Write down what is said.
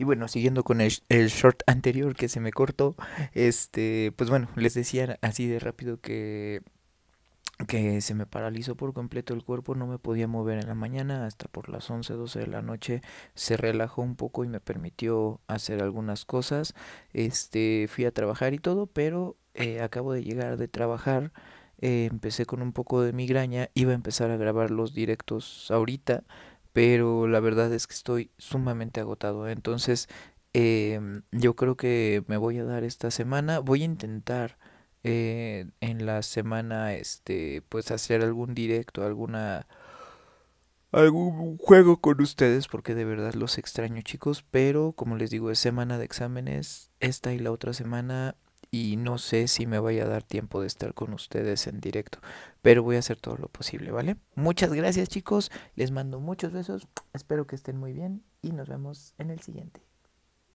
Y bueno, siguiendo con el, short anterior que se me cortó, este, pues bueno, les decía así de rápido que que se me paralizó por completo el cuerpo, no me podía mover en la mañana, hasta por las 11, 12 de la noche se relajó un poco y me permitió hacer algunas cosas. Este, fui a trabajar y todo, pero eh, acabo de llegar de trabajar, eh, empecé con un poco de migraña, iba a empezar a grabar los directos ahorita, pero la verdad es que estoy sumamente agotado. Entonces, em, yo creo que me voy a dar esta semana. Voy a intentar eh, en la semana, este, pues hacer algún directo, alguna algún juego con ustedes porque de verdad los extraño chicos pero como les digo es semana de exámenes esta y la otra semana y no sé si me vaya a dar tiempo de estar con ustedes en directo, pero voy a hacer todo lo posible, ¿vale? Muchas gracias chicos, les mando muchos besos, espero que estén muy bien y nos vemos en el siguiente.